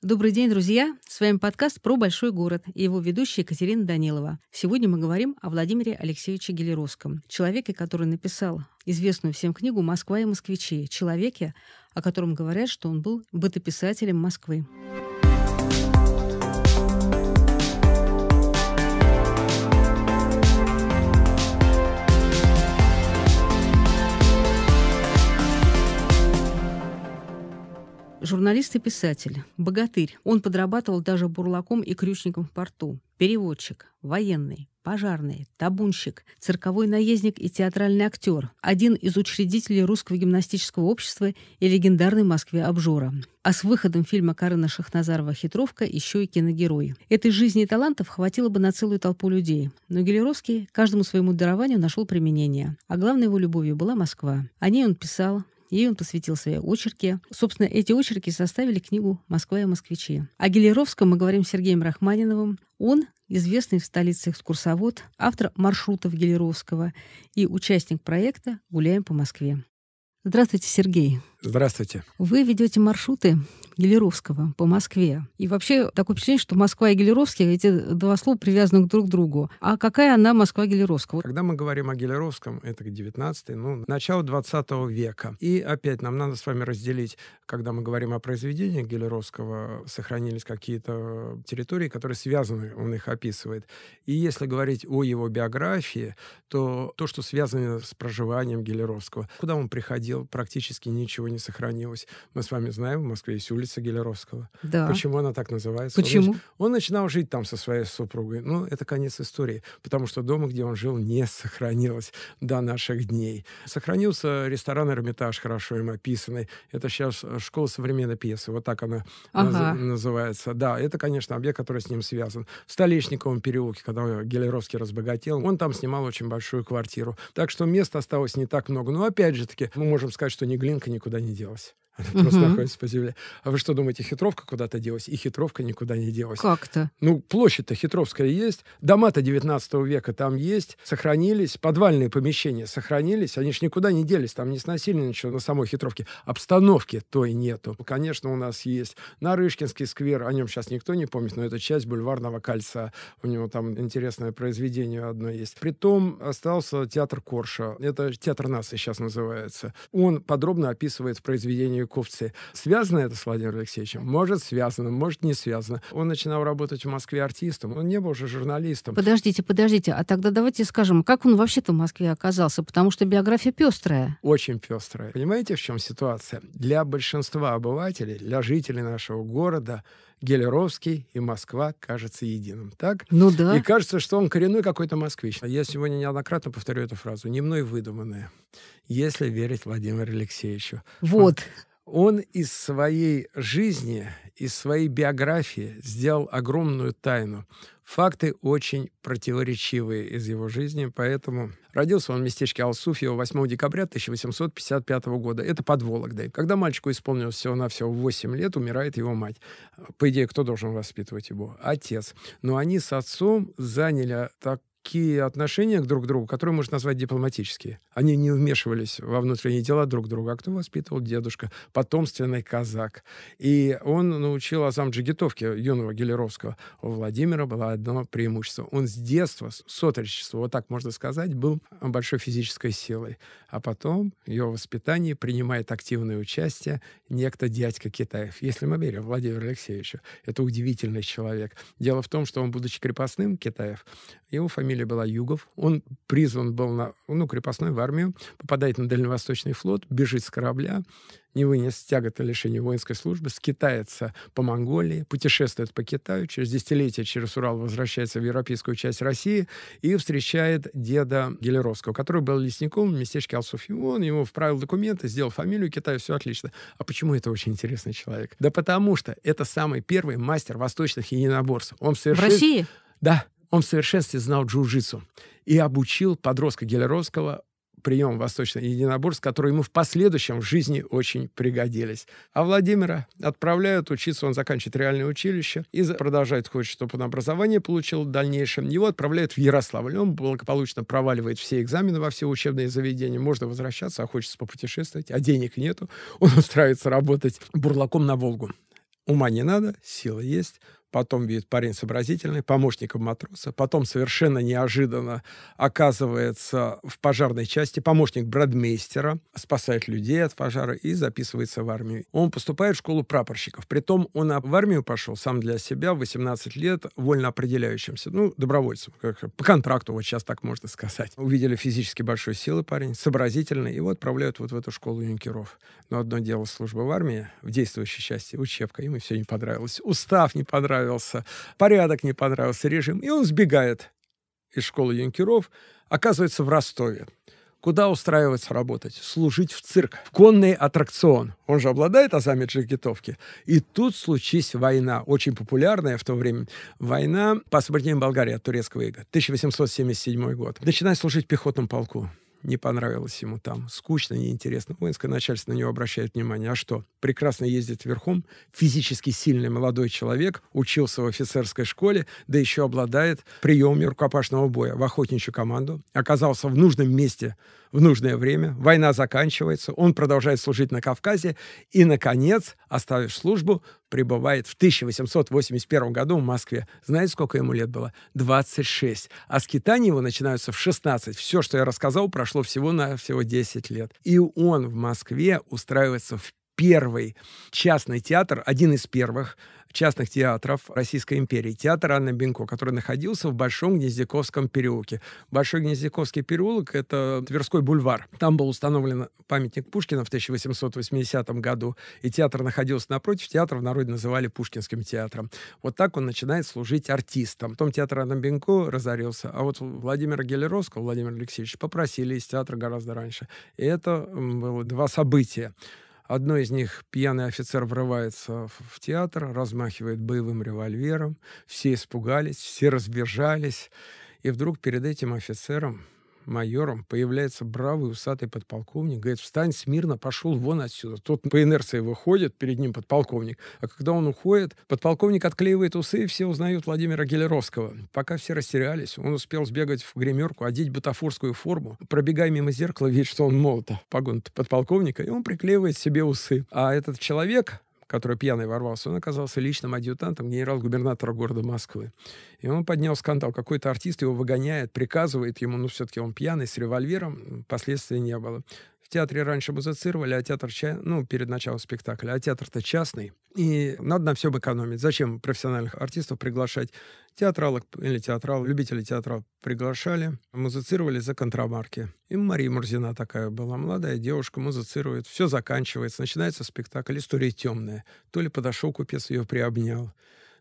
Добрый день, друзья! С вами подкаст про большой город и его ведущая Екатерина Данилова. Сегодня мы говорим о Владимире Алексеевиче Гелеровском, человеке, который написал известную всем книгу «Москва и москвичи», человеке, о котором говорят, что он был бытописателем Москвы. Москвы. Журналист и писатель, богатырь. Он подрабатывал даже бурлаком и крючником в порту. Переводчик, военный, пожарный, табунщик, цирковой наездник и театральный актер. Один из учредителей Русского гимнастического общества и легендарный Москве обжора. А с выходом фильма Карена Шахназарова «Хитровка» еще и киногерой. Этой жизни и талантов хватило бы на целую толпу людей. Но Гелеровский каждому своему дарованию нашел применение. А главной его любовью была Москва. О ней он писал, Ей он посвятил свои очерки. Собственно, эти очерки составили книгу «Москва и москвичи». О Гелеровском мы говорим с Сергеем Рахманиновым. Он известный в столице экскурсовод, автор маршрутов Гелеровского и участник проекта «Гуляем по Москве». Здравствуйте, Сергей. Здравствуйте. Вы ведете маршруты Гелеровского по Москве. И вообще такое впечатление, что Москва и Гелеровский, эти два слова привязаны друг к другу. А какая она Москва Гелеровского? Когда мы говорим о Гелеровском, это 19 ну, начало 20 века. И опять нам надо с вами разделить, когда мы говорим о произведениях Гелеровского, сохранились какие-то территории, которые связаны, он их описывает. И если говорить о его биографии, то то, что связано с проживанием Гелеровского, куда он приходил, практически ничего его не сохранилось. Мы с вами знаем, в Москве есть улица Гелеровского. Да. Почему она так называется? Почему? Он, он начинал жить там со своей супругой. Ну, это конец истории, потому что дома, где он жил, не сохранилось до наших дней. Сохранился ресторан «Эрмитаж», хорошо им описанный. Это сейчас э, школа современной пьесы, вот так она ага. наз- называется. Да, это, конечно, объект, который с ним связан. В Столешниковом переулке, когда Гелеровский разбогател, он там снимал очень большую квартиру. Так что места осталось не так много. Но опять же таки, мы можем сказать, что ни Глинка никуда никуда не делась. Она угу. просто находится под землей. А вы что думаете, хитровка куда-то делась? И хитровка никуда не делась. Как-то? Ну, площадь-то хитровская есть, дома-то 19 века там есть, сохранились, подвальные помещения сохранились, они же никуда не делись, там не сносили ничего на самой хитровке. Обстановки той нету. Конечно, у нас есть Нарышкинский сквер, о нем сейчас никто не помнит, но это часть бульварного кольца. У него там интересное произведение одно есть. Притом остался театр Корша. Это театр нации сейчас называется. Он подробно описывает в произведении Маяковцы. Связано это с Владимиром Алексеевичем? Может, связано, может, не связано. Он начинал работать в Москве артистом, он не был же журналистом. Подождите, подождите, а тогда давайте скажем, как он вообще-то в Москве оказался, потому что биография пестрая. Очень пестрая. Понимаете, в чем ситуация? Для большинства обывателей, для жителей нашего города, Гелеровский и Москва кажется единым, так? Ну да. И кажется, что он коренной какой-то москвич. Я сегодня неоднократно повторю эту фразу, не мной выдуманная, если верить Владимиру Алексеевичу. Вот. Он из своей жизни, из своей биографии сделал огромную тайну. Факты очень противоречивые из его жизни, поэтому родился он в местечке Алсуфьево 8 декабря 1855 года. Это под Вологдой. Когда мальчику исполнилось всего-навсего 8 лет, умирает его мать. По идее, кто должен воспитывать его? Отец. Но они с отцом заняли так такие отношения друг к другу, которые можно назвать дипломатические. Они не вмешивались во внутренние дела друг друга. А кто воспитывал дедушка? Потомственный казак. И он научил азам джигитовки юного Гелеровского. У Владимира было одно преимущество. Он с детства, с отречества, вот так можно сказать, был большой физической силой. А потом его воспитание принимает активное участие некто дядька Китаев. Если мы верим Владимиру Алексеевичу, это удивительный человек. Дело в том, что он, будучи крепостным Китаев, его фамилия фамилия была Югов. Он призван был на, ну, крепостной в армию, попадает на Дальневосточный флот, бежит с корабля, не вынес тягота лишения воинской службы, скитается по Монголии, путешествует по Китаю, через десятилетия через Урал возвращается в европейскую часть России и встречает деда Гелеровского, который был лесником в местечке Алсуфьи. Он ему вправил документы, сделал фамилию Китаю, все отлично. А почему это очень интересный человек? Да потому что это самый первый мастер восточных единоборств. Он совершил... В России? Да. Он в совершенстве знал джиу-джитсу и обучил подростка Гелеровского прием восточных единоборств, которые ему в последующем в жизни очень пригодились. А Владимира отправляют учиться, он заканчивает реальное училище и продолжает, хочет, чтобы он образование получил в дальнейшем. Его отправляют в Ярославль. Он благополучно проваливает все экзамены во все учебные заведения. Можно возвращаться, а хочется попутешествовать, а денег нету. Он устраивается работать бурлаком на Волгу. Ума не надо, силы есть потом видит парень сообразительный, помощником матроса, потом совершенно неожиданно оказывается в пожарной части помощник брадмейстера, спасает людей от пожара и записывается в армию. Он поступает в школу прапорщиков, притом он в армию пошел сам для себя в 18 лет вольно определяющимся, ну, добровольцем, как, по контракту, вот сейчас так можно сказать. Увидели физически большой силы парень, сообразительный, его отправляют вот в эту школу юнкеров. Но одно дело служба в армии, в действующей части, учебка, ему все не понравилось, устав не понравился, понравился, порядок не понравился, режим, и он сбегает из школы юнкеров, оказывается в Ростове. Куда устраиваться работать? Служить в цирк, в конный аттракцион. Он же обладает азами джигитовки. И тут случись война, очень популярная в то время война по освобождению Болгарии от турецкого ига, 1877 год. Начинает служить в пехотном полку не понравилось ему там, скучно, неинтересно. Воинское начальство на него обращает внимание. А что? Прекрасно ездит верхом, физически сильный молодой человек, учился в офицерской школе, да еще обладает приемами рукопашного боя в охотничью команду, оказался в нужном месте в нужное время, война заканчивается, он продолжает служить на Кавказе и, наконец, оставив службу, прибывает в 1881 году в Москве. Знаете, сколько ему лет было? 26. А скитания его начинаются в 16. Все, что я рассказал, прошло всего на всего 10 лет. И он в Москве устраивается в первый частный театр, один из первых, частных театров Российской империи. Театр Анны Бенко, который находился в Большом Гнездяковском переулке. Большой Гнездяковский переулок — это Тверской бульвар. Там был установлен памятник Пушкина в 1880 году, и театр находился напротив. Театр в народе называли Пушкинским театром. Вот так он начинает служить артистом. Потом театр Анны Бенко разорился, а вот Владимира Гелеровского, Владимира Алексеевича, попросили из театра гораздо раньше. И это было два события. Одной из них пьяный офицер врывается в театр, размахивает боевым револьвером. Все испугались, все разбежались. И вдруг перед этим офицером майором, появляется бравый усатый подполковник, говорит, встань смирно, пошел вон отсюда. Тот по инерции выходит, перед ним подполковник. А когда он уходит, подполковник отклеивает усы, и все узнают Владимира Гелеровского. Пока все растерялись, он успел сбегать в гримерку, одеть бутафорскую форму, пробегая мимо зеркала, видит, что он молото, а, погон подполковника, и он приклеивает себе усы. А этот человек, который пьяный ворвался, он оказался личным адъютантом генерал-губернатора города Москвы. И он поднял скандал. Какой-то артист его выгоняет, приказывает ему, ну, все-таки он пьяный, с револьвером, последствий не было. В театре раньше музицировали, а театр, ну, перед началом спектакля, а театр-то частный. И надо на всем экономить. Зачем профессиональных артистов приглашать? Театралок или театрал, любители театра приглашали, музицировали за контрамарки. И Мария Мурзина такая была, молодая девушка, музицирует. Все заканчивается, начинается спектакль, история темная. То ли подошел купец, ее приобнял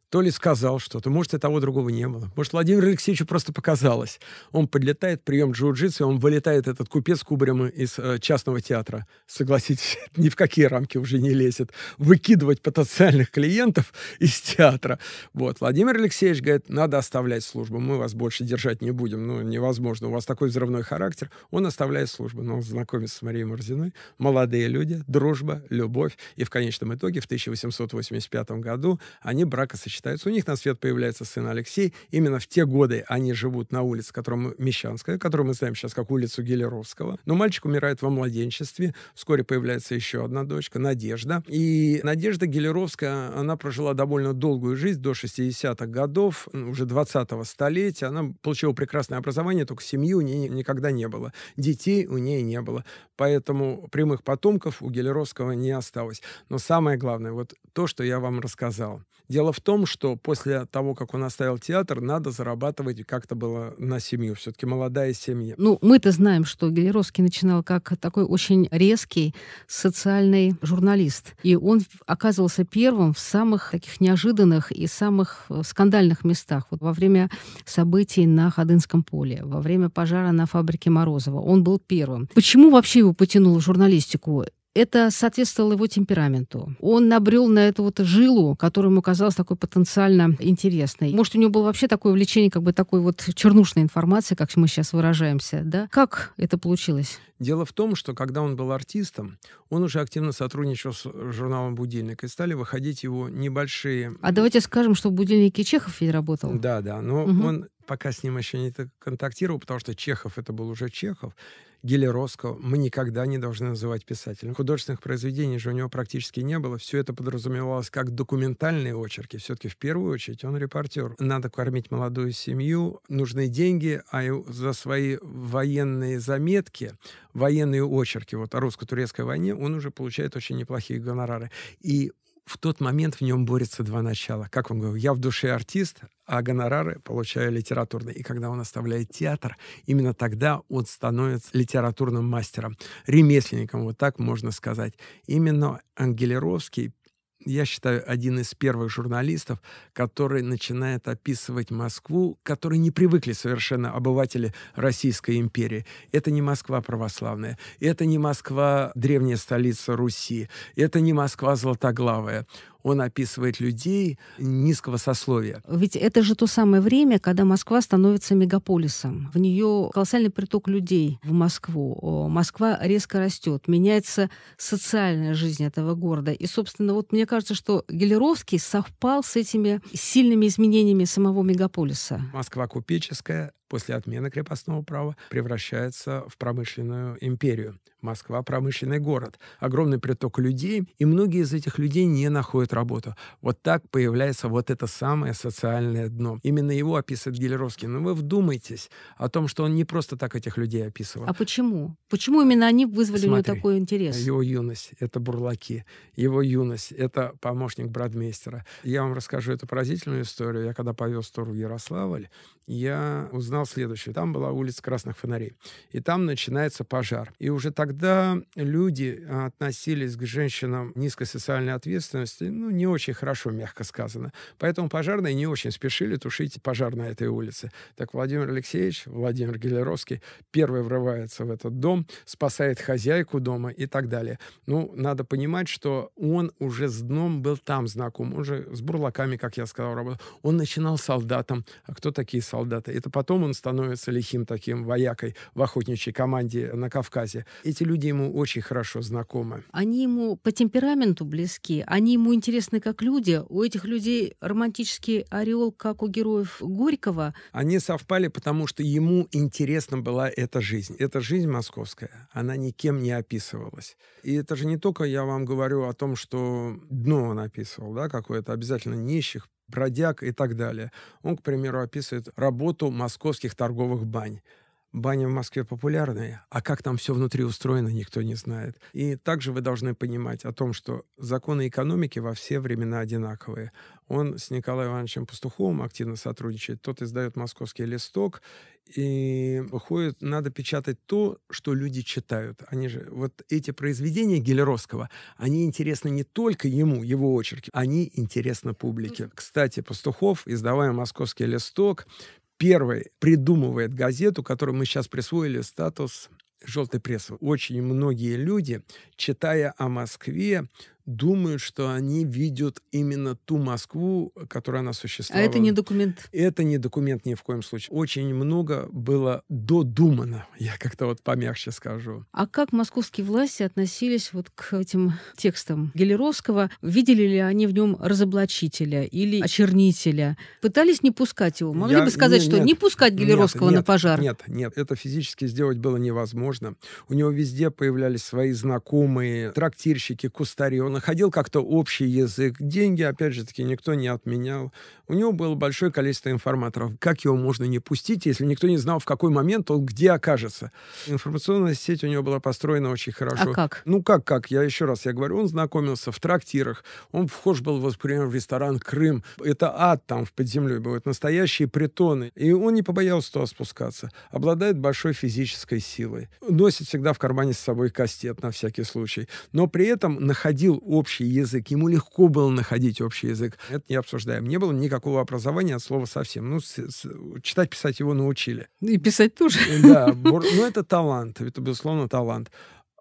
то ли сказал что-то, может, и того другого не было. Может, Владимир Алексеевичу просто показалось. Он подлетает, прием джиу-джитсу, он вылетает, этот купец кубарем из э, частного театра. Согласитесь, ни в какие рамки уже не лезет. Выкидывать потенциальных клиентов из театра. Вот. Владимир Алексеевич говорит, надо оставлять службу, мы вас больше держать не будем. Ну, невозможно, у вас такой взрывной характер. Он оставляет службу, но он знакомится с Марией Морзиной. Молодые люди, дружба, любовь. И в конечном итоге в 1885 году они бракосочетаются считается. У них на свет появляется сын Алексей. Именно в те годы они живут на улице, которая Мещанская, которую мы знаем сейчас как улицу Гелеровского. Но мальчик умирает во младенчестве. Вскоре появляется еще одна дочка, Надежда. И Надежда Гелеровская, она прожила довольно долгую жизнь, до 60-х годов, уже 20-го столетия. Она получила прекрасное образование, только семьи у нее никогда не было. Детей у нее не было. Поэтому прямых потомков у Гелеровского не осталось. Но самое главное, вот то, что я вам рассказал. Дело в том, что после того, как он оставил театр, надо зарабатывать как-то было на семью. Все-таки молодая семья. Ну, мы-то знаем, что Гелеровский начинал как такой очень резкий социальный журналист. И он оказывался первым в самых таких неожиданных и самых э, скандальных местах. Вот во время событий на Ходынском поле, во время пожара на фабрике Морозова. Он был первым. Почему вообще его потянуло в журналистику? это соответствовало его темпераменту. Он набрел на эту вот жилу, которая ему казалась такой потенциально интересной. Может, у него было вообще такое увлечение, как бы такой вот чернушной информации, как мы сейчас выражаемся, да? Как это получилось? Дело в том, что когда он был артистом, он уже активно сотрудничал с журналом «Будильник», и стали выходить его небольшие... А давайте скажем, что в «Будильнике» Чехов ведь работал. Да, да, но угу. он пока с ним еще не контактировал, потому что Чехов это был уже Чехов. Гелеровского мы никогда не должны называть писателем. Художественных произведений же у него практически не было. Все это подразумевалось как документальные очерки. Все-таки в первую очередь он репортер. Надо кормить молодую семью, нужны деньги, а за свои военные заметки, военные очерки вот о русско-турецкой войне он уже получает очень неплохие гонорары. И в тот момент в нем борются два начала. Как он говорил, я в душе артист, а гонорары получаю литературные. И когда он оставляет театр, именно тогда он становится литературным мастером, ремесленником, вот так можно сказать. Именно Ангелеровский я считаю, один из первых журналистов, который начинает описывать Москву, которые не привыкли совершенно обыватели Российской империи. Это не Москва православная, это не Москва древняя столица Руси, это не Москва золотоглавая он описывает людей низкого сословия. Ведь это же то самое время, когда Москва становится мегаполисом. В нее колоссальный приток людей в Москву. Москва резко растет, меняется социальная жизнь этого города. И, собственно, вот мне кажется, что Гелеровский совпал с этими сильными изменениями самого мегаполиса. Москва купеческая, после отмены крепостного права превращается в промышленную империю. Москва – промышленный город, огромный приток людей, и многие из этих людей не находят работу. Вот так появляется вот это самое социальное дно. Именно его описывает Гелеровский. Но вы вдумайтесь о том, что он не просто так этих людей описывал. А почему? Почему именно они вызвали Смотри, у него такой интерес? Его юность – это бурлаки. Его юность – это помощник брадмейстера. Я вам расскажу эту поразительную историю. Я когда повез тур в Ярославль, я узнал следующее. Там была улица Красных Фонарей. И там начинается пожар. И уже тогда люди а, относились к женщинам низкой социальной ответственности, ну, не очень хорошо, мягко сказано. Поэтому пожарные не очень спешили тушить пожар на этой улице. Так Владимир Алексеевич, Владимир Гелеровский, первый врывается в этот дом, спасает хозяйку дома и так далее. Ну, надо понимать, что он уже с дном был там знаком. Он же с бурлаками, как я сказал, работал. Он начинал солдатом. А кто такие солдаты? солдата. Это потом он становится лихим таким воякой в охотничьей команде на Кавказе. Эти люди ему очень хорошо знакомы. Они ему по темпераменту близки, они ему интересны как люди. У этих людей романтический орел, как у героев Горького. Они совпали, потому что ему интересна была эта жизнь. Эта жизнь московская, она никем не описывалась. И это же не только я вам говорю о том, что дно он описывал, да, какое-то обязательно нищих, бродяг и так далее. Он, к примеру, описывает работу московских торговых бань. Бани в Москве популярные, а как там все внутри устроено, никто не знает. И также вы должны понимать о том, что законы экономики во все времена одинаковые. Он с Николаем Ивановичем Пастуховым активно сотрудничает. Тот издает «Московский листок», и выходит, надо печатать то, что люди читают. Они же, вот эти произведения Гелеровского, они интересны не только ему, его очерки, они интересны публике. Кстати, Пастухов, издавая «Московский листок», первый придумывает газету, которую мы сейчас присвоили статус желтой прессы. Очень многие люди, читая о Москве, думают, что они видят именно ту Москву, которая она а существовала. А это не документ? Это не документ ни в коем случае. Очень много было додумано, я как-то вот помягче скажу. А как московские власти относились вот к этим текстам Гелеровского? Видели ли они в нем разоблачителя или очернителя? Пытались не пускать его? Могли я... бы сказать, нет, что нет, не пускать Гелеровского нет, на пожар? Нет, нет, это физически сделать было невозможно. У него везде появлялись свои знакомые, трактирщики, кустари. Он находил как-то общий язык. Деньги, опять же таки, никто не отменял. У него было большое количество информаторов. Как его можно не пустить, если никто не знал, в какой момент он где окажется? Информационная сеть у него была построена очень хорошо. А как? Ну как, как? Я еще раз я говорю, он знакомился в трактирах, он вхож был, например, в ресторан «Крым». Это ад там в землей бывают, настоящие притоны. И он не побоялся туда спускаться. Обладает большой физической силой. Носит всегда в кармане с собой кастет на всякий случай. Но при этом находил общий язык. Ему легко было находить общий язык. Это не обсуждаем. Не было никакого образования от слова совсем. Ну, с, с, читать, писать его научили. Ну, и писать тоже. Э, да, бур... ну это талант, это, безусловно, талант.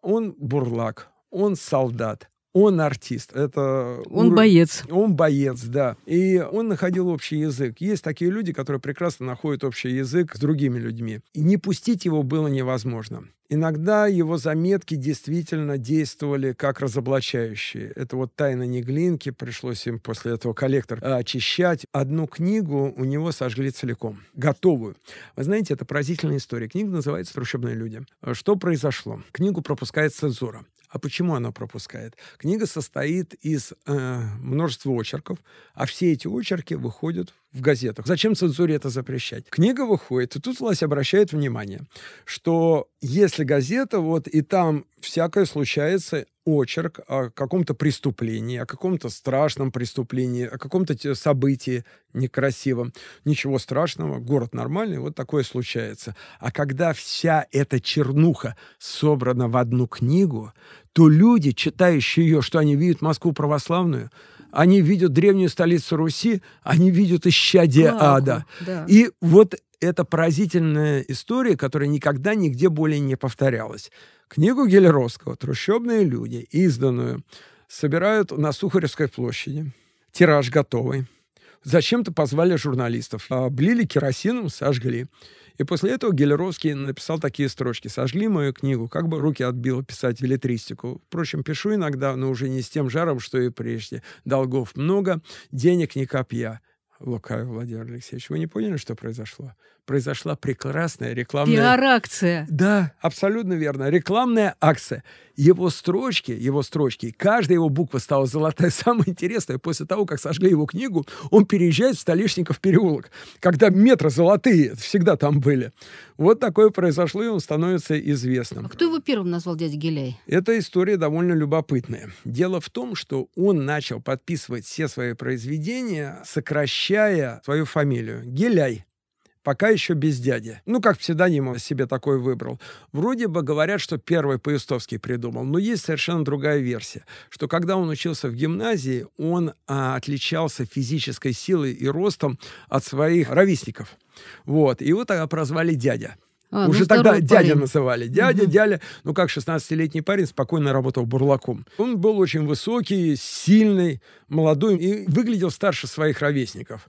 Он бурлак, он солдат он артист. Это он ур... боец. Он боец, да. И он находил общий язык. Есть такие люди, которые прекрасно находят общий язык с другими людьми. И не пустить его было невозможно. Иногда его заметки действительно действовали как разоблачающие. Это вот «Тайна Неглинки», пришлось им после этого коллектор э, очищать. Одну книгу у него сожгли целиком, готовую. Вы знаете, это поразительная история. Книга называется «Трущобные люди». Э, что произошло? Книгу пропускает цензура. А почему она пропускает? Книга состоит из э, множества очерков, а все эти очерки выходят в газетах. Зачем цензуре это запрещать? Книга выходит, и тут власть обращает внимание, что если газета, вот и там всякое случается, очерк о каком-то преступлении, о каком-то страшном преступлении, о каком-то событии некрасивом. Ничего страшного, город нормальный, вот такое случается. А когда вся эта чернуха собрана в одну книгу, то люди, читающие ее, что они видят Москву православную – они видят древнюю столицу Руси, они видят исчадие Клаку, ада. Да. И вот это поразительная история, которая никогда нигде более не повторялась. Книгу Гелеровского «Трущобные люди», изданную, собирают на Сухаревской площади. Тираж готовый. Зачем-то позвали журналистов. Облили а керосином, сожгли. И после этого Гелеровский написал такие строчки. «Сожгли мою книгу, как бы руки отбило писать билетристику. Впрочем, пишу иногда, но уже не с тем жаром, что и прежде. Долгов много, денег не копья». Лукавил Владимир Алексеевич. Вы не поняли, что произошло? произошла прекрасная рекламная... Пиар-акция. Да, абсолютно верно. Рекламная акция. Его строчки, его строчки, каждая его буква стала золотая. Самое интересное, после того, как сожгли его книгу, он переезжает в Столешников переулок, когда метры золотые всегда там были. Вот такое произошло, и он становится известным. А кто его первым назвал дядя Геляй? Эта история довольно любопытная. Дело в том, что он начал подписывать все свои произведения, сокращая свою фамилию. Геляй. Пока еще без дяди. Ну, как псевдоним себе такой выбрал. Вроде бы говорят, что первый Поюстовский придумал, но есть совершенно другая версия, что когда он учился в гимназии, он а, отличался физической силой и ростом от своих ровесников. Вот. И его тогда прозвали дядя. А, ну Уже ну, тогда парень. дядя называли. Дядя, угу. дядя. Ну как, 16-летний парень спокойно работал бурлаком. Он был очень высокий, сильный, молодой и выглядел старше своих ровесников.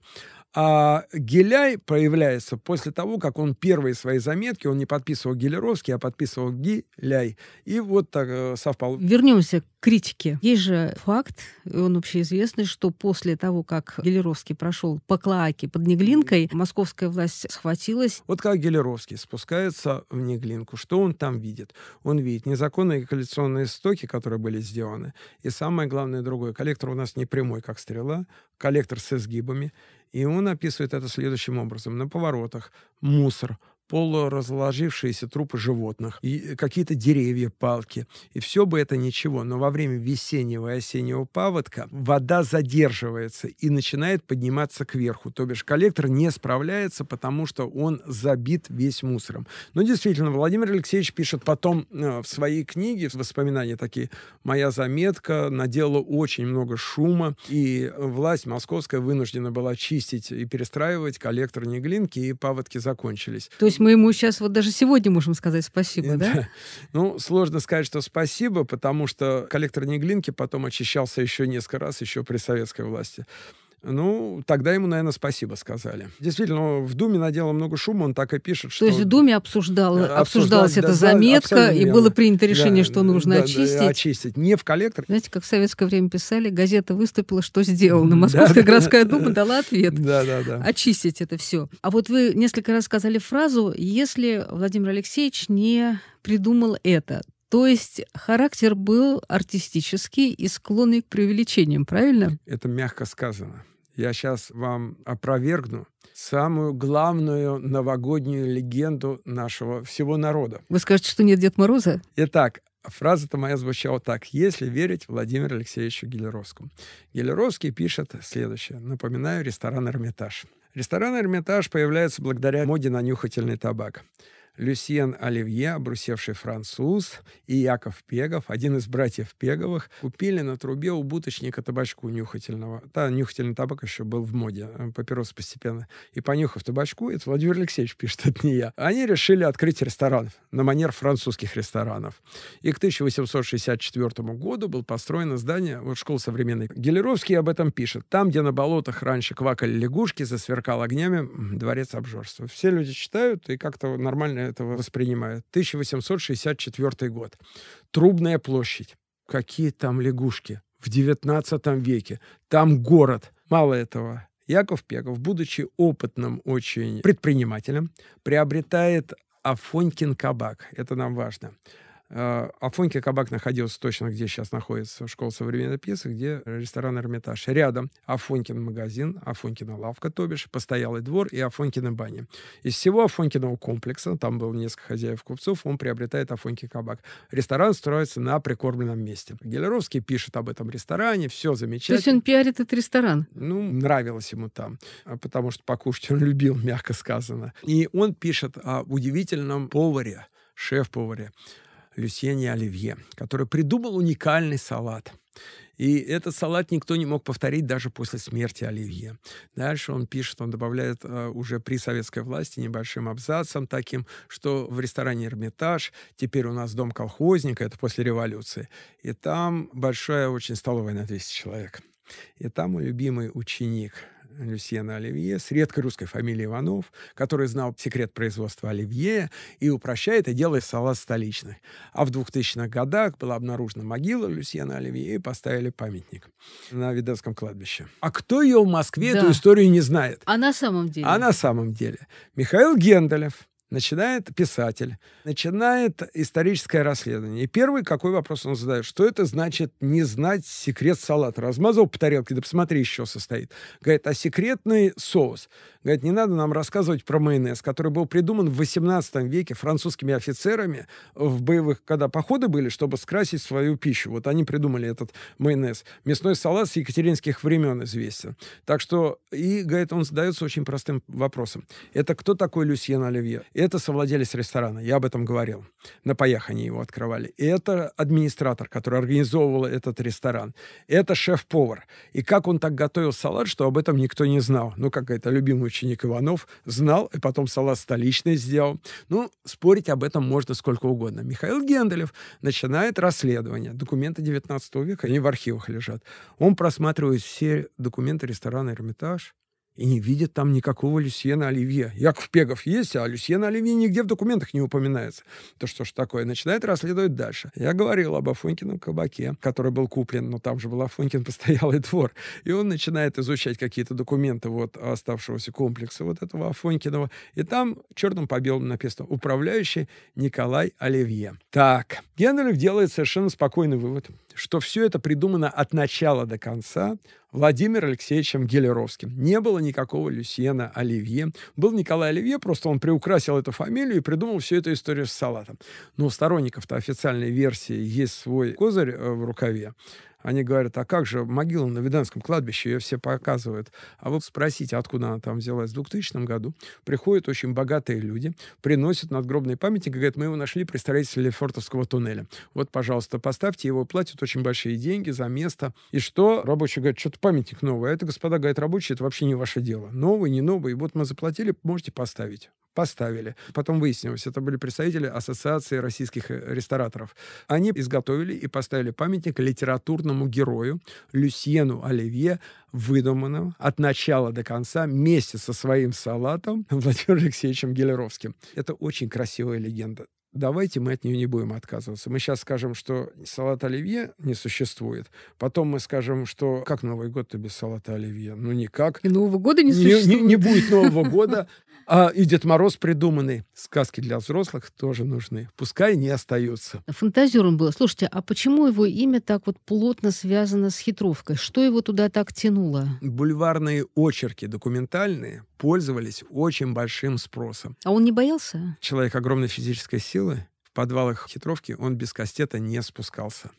А Геляй проявляется после того, как он первые свои заметки, он не подписывал Гелеровский, а подписывал Геляй. И вот так э, совпало. Вернемся к критике. Есть же факт, он общеизвестный, что после того, как Гелеровский прошел по Клоаке под Неглинкой, московская власть схватилась. Вот как Гелеровский спускается в Неглинку, что он там видит? Он видит незаконные коллекционные стоки, которые были сделаны. И самое главное другое. Коллектор у нас не прямой, как стрела. Коллектор с изгибами. И он описывает это следующим образом. На поворотах мусор, полуразложившиеся трупы животных и э, какие-то деревья, палки. И все бы это ничего, но во время весеннего и осеннего паводка вода задерживается и начинает подниматься кверху. То бишь коллектор не справляется, потому что он забит весь мусором. Но действительно, Владимир Алексеевич пишет потом э, в своей книге, в воспоминания такие, «Моя заметка наделала очень много шума, и власть московская вынуждена была чистить и перестраивать коллектор Неглинки, и паводки закончились». То есть есть мы ему сейчас вот даже сегодня можем сказать спасибо, э, да? да? Ну, сложно сказать, что спасибо, потому что коллектор Неглинки потом очищался еще несколько раз, еще при советской власти. Ну, тогда ему, наверное, спасибо сказали. Действительно, в Думе надело много шума, он так и пишет, что... То есть в Думе обсуждал, обсуждалась эта да, заметка, и было принято решение, да, что нужно да, очистить. Да, очистить, не в коллектор. Знаете, как в советское время писали, газета выступила, что сделано. Московская да, городская да, дума дала ответ. Да, да, да. Очистить это все. А вот вы несколько раз сказали фразу, если Владимир Алексеевич не придумал это, то есть характер был артистический и склонный к преувеличениям, правильно? Это мягко сказано. Я сейчас вам опровергну самую главную новогоднюю легенду нашего всего народа. Вы скажете, что нет Дед Мороза? Итак, фраза-то моя звучала так. Если верить Владимиру Алексеевичу Гелеровскому. Гелеровский пишет следующее. Напоминаю, ресторан «Эрмитаж». Ресторан «Эрмитаж» появляется благодаря моде на нюхательный табак. Люсьен Оливье, обрусевший француз, и Яков Пегов, один из братьев Пеговых, купили на трубе у буточника табачку нюхательного. Да, нюхательный табак еще был в моде, э, папирос постепенно. И понюхав табачку, это Владимир Алексеевич пишет, это не я, они решили открыть ресторан на манер французских ресторанов. И к 1864 году был построено здание вот школ современной. Гелеровский об этом пишет. Там, где на болотах раньше квакали лягушки, засверкал огнями дворец обжорства. Все люди читают и как-то нормально этого воспринимают. 1864 год. Трубная площадь. Какие там лягушки в XIX веке. Там город. Мало этого, Яков Пеков, будучи опытным очень предпринимателем, приобретает Афонькин кабак. Это нам важно. Афонький а кабак находился точно, где сейчас находится школа современной пьесы, где ресторан «Эрмитаж». Рядом Афонькин магазин, Афонькина лавка, то бишь, постоялый двор и Афонькина баня. Из всего Афонькиного комплекса, там было несколько хозяев-купцов, он приобретает Афонький кабак. Ресторан строится на прикормленном месте. Гелеровский пишет об этом ресторане, все замечательно. То есть он пиарит этот ресторан? Ну, нравилось ему там, а, потому что покушать он любил, мягко сказано. И он пишет о удивительном поваре, шеф-поваре Люсьене Оливье, который придумал уникальный салат. И этот салат никто не мог повторить даже после смерти Оливье. Дальше он пишет, он добавляет э, уже при советской власти небольшим абзацем таким, что в ресторане «Эрмитаж», теперь у нас дом колхозника, это после революции, и там большая очень столовая на 200 человек. И там мой любимый ученик Люсьена Оливье с редкой русской фамилией Иванов, который знал секрет производства Оливье и упрощает и делает салат столичный. А в 2000-х годах была обнаружена могила Люсьена Оливье и поставили памятник на Виденском кладбище. А кто ее в Москве да. эту историю не знает? А на самом деле? А на самом деле. Михаил Генделев, начинает писатель, начинает историческое расследование. И первый, какой вопрос он задает? Что это значит не знать секрет салата? Размазал по тарелке, да посмотри, еще состоит. Говорит, а секретный соус? Говорит, не надо нам рассказывать про майонез, который был придуман в 18 веке французскими офицерами в боевых, когда походы были, чтобы скрасить свою пищу. Вот они придумали этот майонез. Мясной салат с екатеринских времен известен. Так что, и, говорит, он задается очень простым вопросом. Это кто такой Люсьен Оливье? Это совладелец ресторана. Я об этом говорил. На паях они его открывали. И это администратор, который организовывал этот ресторан. Это шеф-повар. И как он так готовил салат, что об этом никто не знал. Ну, как это любимый ученик Иванов, знал, и потом салат столичный сделал. Ну, спорить об этом можно сколько угодно. Михаил Генделев начинает расследование. Документы 19 века, они в архивах лежат. Он просматривает все документы ресторана «Эрмитаж», и не видит там никакого Люсьена Оливье. Яков Пегов есть, а Люсьена Оливье нигде в документах не упоминается. То что ж такое? Начинает расследовать дальше. Я говорил об Афонькином кабаке, который был куплен, но там же был Афонькин постоялый двор. И он начинает изучать какие-то документы вот оставшегося комплекса вот этого Афонькиного. И там черным по белому написано «Управляющий Николай Оливье». Так, Генрих делает совершенно спокойный вывод, что все это придумано от начала до конца Владимир Алексеевичем Гелеровским. Не было никакого Люсьена Оливье. Был Николай Оливье, просто он приукрасил эту фамилию и придумал всю эту историю с салатом. Но у сторонников-то официальной версии есть свой козырь э, в рукаве. Они говорят, а как же могила на Виданском кладбище, ее все показывают. А вот спросите, откуда она там взялась. В 2000 году приходят очень богатые люди, приносят надгробный памятник и говорят, мы его нашли при строительстве Фортовского туннеля. Вот, пожалуйста, поставьте его, платят очень большие деньги за место. И что? Рабочий говорит, что-то памятник новый. А это, господа, говорит, рабочий, это вообще не ваше дело. Новый, не новый. И Вот мы заплатили, можете поставить. Поставили. Потом выяснилось, это были представители Ассоциации российских э, рестораторов. Они изготовили и поставили памятник литературному герою Люсьену Оливье, выдуманному от начала до конца вместе со своим салатом Владимиром Алексеевичем Гелеровским. Это очень красивая легенда давайте мы от нее не будем отказываться. Мы сейчас скажем, что салат оливье не существует. Потом мы скажем, что как Новый год ты без салата оливье? Ну, никак. И Нового года не, не Не, не будет Нового года. А, и Дед Мороз придуманный. Сказки для взрослых тоже нужны. Пускай не остаются. Фантазером было. Слушайте, а почему его имя так вот плотно связано с хитровкой? Что его туда так тянуло? Бульварные очерки документальные пользовались очень большим спросом. А он не боялся? Человек огромной физической силы. В подвалах хитровки он без кастета не спускался.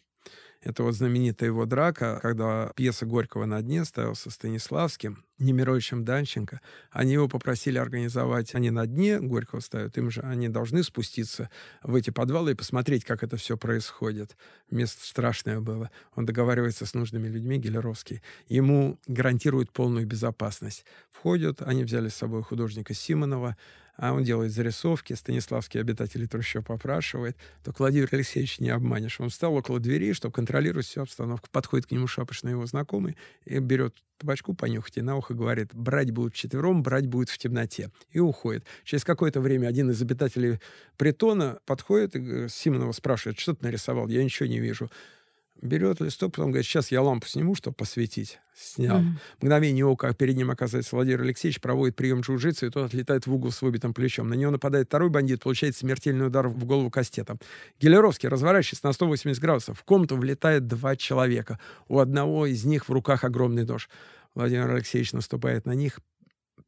Это вот знаменитая его драка, когда пьеса Горького «На дне» ставился Станиславским. Немировичем Данченко, они его попросили организовать. Они на дне Горького ставят, им же они должны спуститься в эти подвалы и посмотреть, как это все происходит. Место страшное было. Он договаривается с нужными людьми, Гелеровский. Ему гарантируют полную безопасность. Входят, они взяли с собой художника Симонова, а он делает зарисовки, Станиславский обитатели трущоб попрашивает, то Владимир Алексеевич не обманешь. Он встал около дверей, чтобы контролировать всю обстановку. Подходит к нему шапочный его знакомый и берет табачку понюхать и на ухо говорит, брать будут четвером, брать будет в темноте. И уходит. Через какое-то время один из обитателей притона подходит и э, Симонова спрашивает, что ты нарисовал, я ничего не вижу берет листок, потом говорит, сейчас я лампу сниму, чтобы посветить. Снял. Mm-hmm. Мгновение ока, перед ним оказывается Владимир Алексеевич, проводит прием джиу-джитсу, и тот отлетает в угол с выбитым плечом. На него нападает второй бандит, получает смертельный удар в голову кастетом. Гелеровский, разворачивается на 180 градусов, в комнату влетает два человека. У одного из них в руках огромный нож. Владимир Алексеевич наступает на них,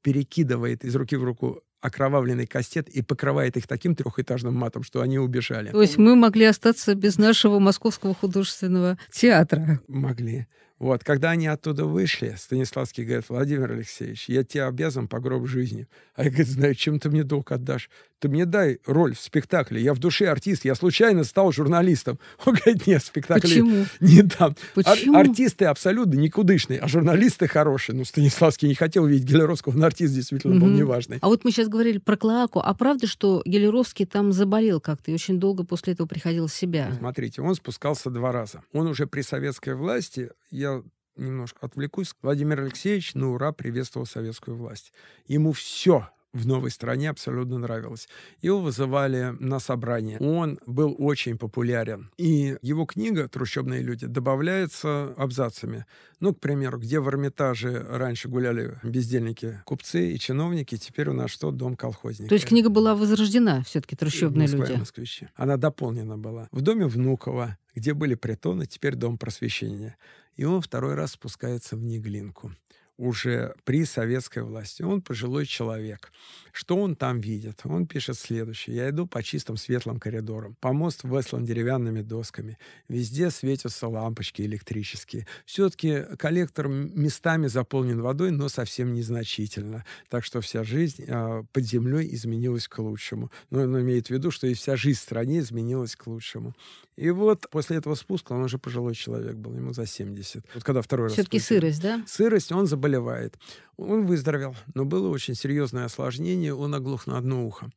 перекидывает из руки в руку окровавленный кастет и покрывает их таким трехэтажным матом, что они убежали. То есть мы могли остаться без нашего московского художественного театра. Могли. Вот, когда они оттуда вышли, Станиславский говорит, Владимир Алексеевич, я тебе обязан по гроб жизни. А я, говорю, знаю, чем ты мне долг отдашь? ты мне дай роль в спектакле. Я в душе артист, я случайно стал журналистом. Он говорит, нет, спектакли Почему? не дам. А Почему? Ар- артисты абсолютно никудышные, а журналисты хорошие. Ну, Станиславский не хотел видеть Гелеровского, но артист действительно угу. был неважный. А вот мы сейчас говорили про Клоаку. А правда, что Гелеровский там заболел как-то и очень долго после этого приходил в себя? Смотрите, он спускался два раза. Он уже при советской власти, я немножко отвлекусь. Владимир Алексеевич на ну, ура приветствовал советскую власть. Ему все в новой стране абсолютно нравилось. Его вызывали на собрание. Он был очень популярен. И его книга «Трущобные люди» добавляется абзацами. Ну, к примеру, где в Эрмитаже раньше гуляли бездельники, купцы и чиновники, теперь у нас что? Дом колхозника. То есть книга была возрождена все-таки э, «Трущобные Москва люди». Москвичи. Она дополнена была. В доме Внукова, где были притоны, теперь дом просвещения. И он второй раз спускается в Неглинку уже при советской власти. Он пожилой человек. Что он там видит? Он пишет следующее. «Я иду по чистым светлым коридорам. Помост выслан деревянными досками. Везде светятся лампочки электрические. Все-таки коллектор местами заполнен водой, но совсем незначительно. Так что вся жизнь э, под землей изменилась к лучшему. Но он имеет в виду, что и вся жизнь в стране изменилась к лучшему. И вот после этого спуска, он уже пожилой человек был, ему за 70. Вот когда второй Все-таки раз... Все-таки сырость, да? Сырость, он заболел заболевает. Он выздоровел, но было очень серьезное осложнение, он оглох на одно ухо.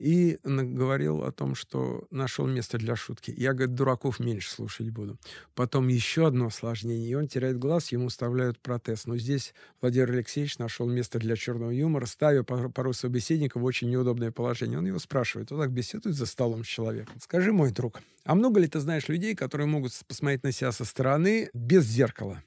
И говорил о том, что нашел место для шутки. Я, говорит, дураков меньше слушать буду. Потом еще одно осложнение, и он теряет глаз, ему вставляют протез. Но здесь Владимир Алексеевич нашел место для черного юмора, ставя пару собеседника в очень неудобное положение. Он его спрашивает, он так беседует за столом с человеком. «Скажи, мой друг, а много ли ты знаешь людей, которые могут посмотреть на себя со стороны без зеркала?»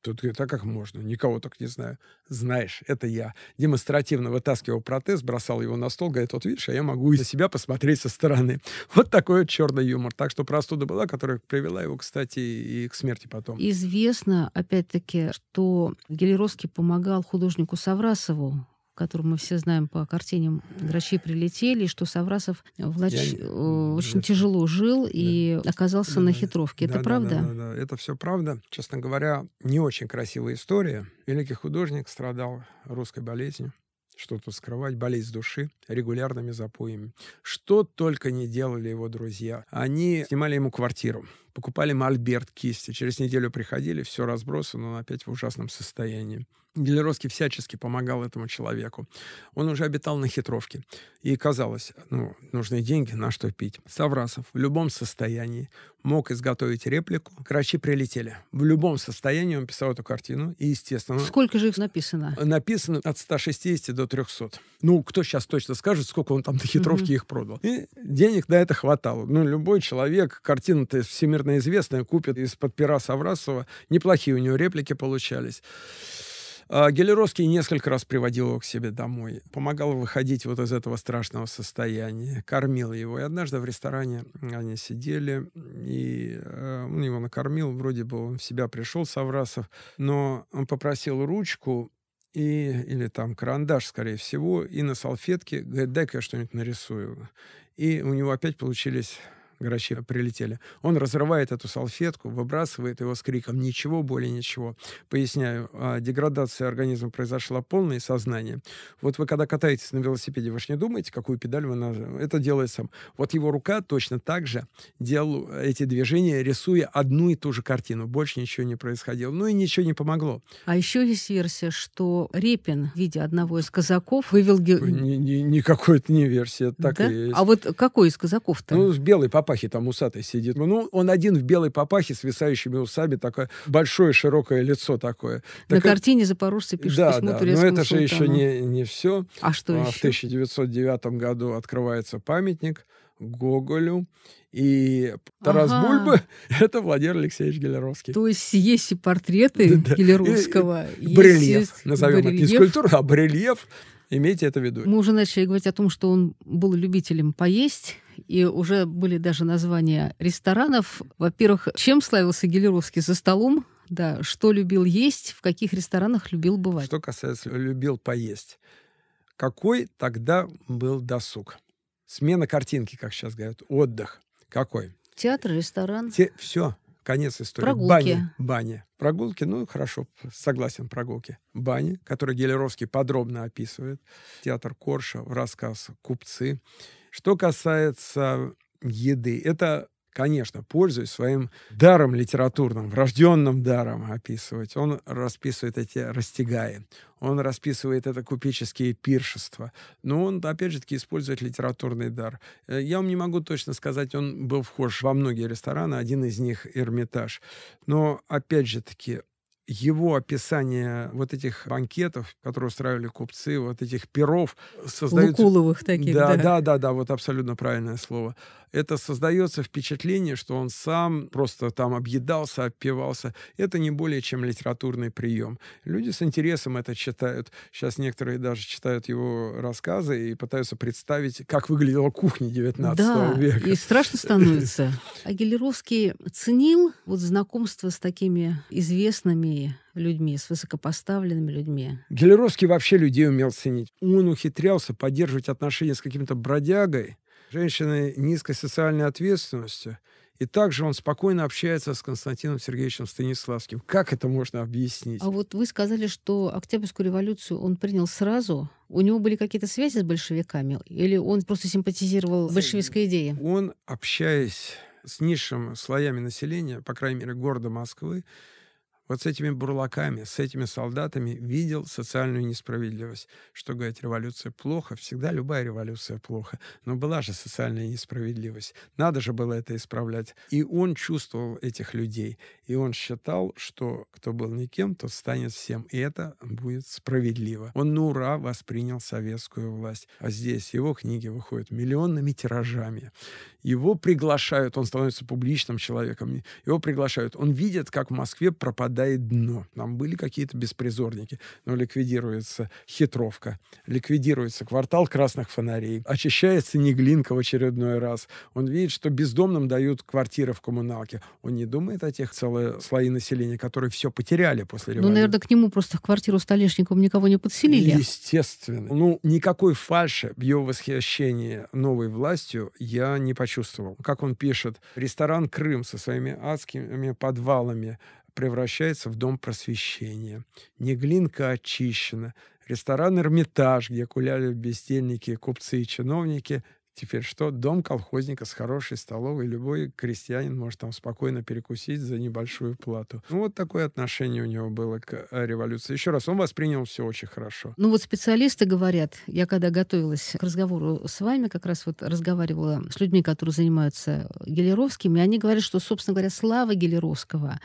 Тут говорит, а как можно? Никого так не знаю. Знаешь, это я. Демонстративно вытаскивал протез, бросал его на стол, говорит, вот видишь, а я могу и из себя посмотреть со стороны. Вот такой вот черный юмор. Так что простуда была, которая привела его, кстати, и к смерти потом. Известно, опять-таки, что Гелеровский помогал художнику Саврасову которую мы все знаем по картине «Грачи прилетели», что Саврасов э, влач... Я... Э, очень да. тяжело жил да. и оказался да, на хитровке. Да, это да, правда? Да, да, да. Это все правда. Честно говоря, не очень красивая история. Великий художник страдал русской болезнью что тут скрывать, болезнь души регулярными запоями. Что только не делали его друзья. Они снимали ему квартиру, покупали мольберт кисти, через неделю приходили, все разбросано, он опять в ужасном состоянии. Гелеровский всячески помогал этому человеку. Он уже обитал на хитровке. И казалось, ну, нужны деньги, на что пить. Саврасов в любом состоянии мог изготовить реплику «Крачи прилетели». В любом состоянии он писал эту картину, и, естественно... Сколько же их написано? Написано от 160 до 300. Ну, кто сейчас точно скажет, сколько он там на хитровке угу. их продал. И денег на это хватало. Ну, любой человек, картина-то всемирно известная, купит из-под пера Саврасова. Неплохие у него реплики получались. А, Гелеровский несколько раз приводил его к себе домой, помогал выходить вот из этого страшного состояния, кормил его. И однажды в ресторане они сидели, и э, он его накормил, вроде бы он в себя пришел, Саврасов, но он попросил ручку, и, или там карандаш, скорее всего, и на салфетке, говорит, дай-ка я что-нибудь нарисую. И у него опять получились грачи прилетели. Он разрывает эту салфетку, выбрасывает его с криком «Ничего, более ничего». Поясняю, а, деградация организма произошла полное сознание. Вот вы когда катаетесь на велосипеде, вы же не думаете, какую педаль вы нажимаете. Это делает сам. Вот его рука точно так же делал эти движения, рисуя одну и ту же картину. Больше ничего не происходило. Ну и ничего не помогло. А еще есть версия, что Репин в виде одного из казаков вывел... Никакой это не версия, так да? и есть. А вот какой из казаков-то? Ну, белый, по папахе там усатый сидит. Ну, он один в белой папахе с висающими усами, такое большое широкое лицо такое. Так На картине запорожцы пишут да, письмо да, Но это же еще не, не все. А что а, еще? В 1909 году открывается памятник Гоголю. И Тарас ага. Бульба — это Владимир Алексеевич Гелеровский. То есть есть и портреты да, Гелеровского. Барельеф, назовем барельеф. это не скульптура, а барельеф Имейте это в виду. Мы уже начали говорить о том, что он был любителем поесть, и уже были даже названия ресторанов. Во-первых, чем славился Гелеровский за столом? Да, что любил есть, в каких ресторанах любил бывать. Что касается любил поесть, какой тогда был досуг? Смена картинки, как сейчас говорят, отдых. Какой? Театр, ресторан. Те, все конец истории. Прогулки. Бани. Бани. Прогулки, ну, хорошо, согласен, прогулки. Бани, которые Гелеровский подробно описывает. Театр Корша, в рассказ «Купцы». Что касается еды, это конечно, пользуясь своим даром литературным, врожденным даром описывать. Он расписывает эти растягаи, он расписывает это купеческие пиршества. Но он, опять же таки, использует литературный дар. Э, я вам не могу точно сказать, он был вхож во многие рестораны, один из них — Эрмитаж. Но, опять же таки, его описание вот этих банкетов, которые устраивали купцы, вот этих перов создают... Лукуловых таких, да. Да, да, да, да, вот абсолютно правильное слово это создается впечатление, что он сам просто там объедался, опивался. Это не более чем литературный прием. Люди с интересом это читают. Сейчас некоторые даже читают его рассказы и пытаются представить, как выглядела кухня 19 да, века. И страшно становится. А Гелеровский ценил вот знакомство с такими известными людьми, с высокопоставленными людьми. Гелеровский вообще людей умел ценить. Он ухитрялся поддерживать отношения с каким-то бродягой, женщины низкой социальной ответственностью, и также он спокойно общается с Константином Сергеевичем Станиславским. Как это можно объяснить? А вот вы сказали, что Октябрьскую революцию он принял сразу. У него были какие-то связи с большевиками? Или он просто симпатизировал э, большевистской идее? Он, общаясь с низшими слоями населения, по крайней мере, города Москвы, вот с этими бурлаками, с этими солдатами видел социальную несправедливость. Что говорить, революция плохо, всегда любая революция плохо. Но была же социальная несправедливость. Надо же было это исправлять. И он чувствовал этих людей. И он считал, что кто был никем, тот станет всем. И это будет справедливо. Он на ура воспринял советскую власть. А здесь его книги выходят миллионными тиражами его приглашают, он становится публичным человеком, его приглашают, он видит, как в Москве пропадает дно. Там были какие-то беспризорники, но ликвидируется хитровка, ликвидируется квартал красных фонарей, очищается Неглинка в очередной раз. Он видит, что бездомным дают квартиры в коммуналке. Он не думает о тех целые слои населения, которые все потеряли после ну, революции. Ну, наверное, к нему просто в квартиру Столешниковым никого не подселили. Естественно. Ну, никакой фальши в его восхищении новой властью я не почувствовал почувствовал. Как он пишет, ресторан «Крым» со своими адскими подвалами превращается в дом просвещения. Неглинка очищена. Ресторан «Эрмитаж», где куляли бездельники, купцы и чиновники, Теперь что? Дом колхозника с хорошей столовой. Любой крестьянин может там спокойно перекусить за небольшую плату. Ну, вот такое отношение у него было к э, революции. Еще раз, он воспринял все очень хорошо. Ну, вот специалисты говорят, я когда готовилась к разговору с вами, как раз вот разговаривала с людьми, которые занимаются Гелеровским, и они говорят, что, собственно говоря, слава Гелеровского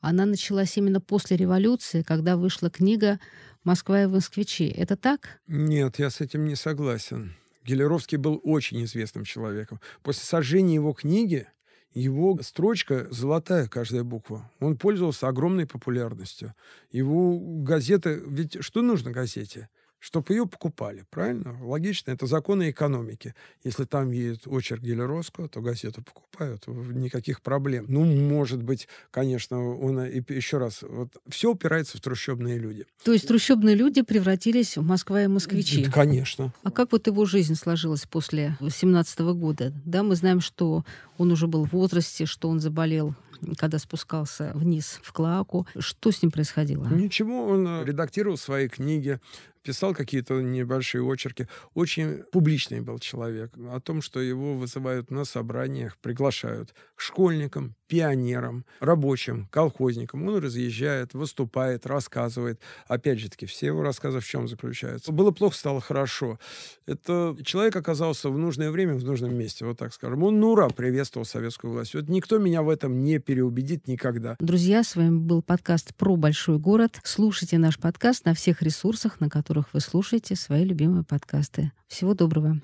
она началась именно после революции, когда вышла книга «Москва и москвичи». Это так? Нет, я с этим не согласен. Гелеровский был очень известным человеком. После сожжения его книги его строчка золотая, каждая буква. Он пользовался огромной популярностью. Его газеты, Ведь что нужно газете? чтобы ее покупали, правильно? Логично, это законы экономики. Если там едет очерк Гелероско, то газету покупают, никаких проблем. Ну, может быть, конечно, он еще раз, вот все упирается в трущобные люди. То есть трущобные люди превратились в Москва и москвичи? Да, конечно. А как вот его жизнь сложилась после 17 года? Да, мы знаем, что он уже был в возрасте, что он заболел когда спускался вниз в Клаку. Что с ним происходило? Ничего, он э, редактировал свои книги, писал какие-то небольшие очерки. Очень публичный был человек. О том, что его вызывают на собраниях, приглашают школьникам, пионерам, рабочим, колхозникам. Он разъезжает, выступает, рассказывает. Опять же таки, все его рассказы в чем заключаются? Было плохо, стало хорошо. Это человек оказался в нужное время, в нужном месте, вот так скажем. Он на ура приветствовал советскую власть. Вот никто меня в этом не перебил переубедит никогда. Друзья, с вами был подкаст про большой город. Слушайте наш подкаст на всех ресурсах, на которых вы слушаете свои любимые подкасты. Всего доброго.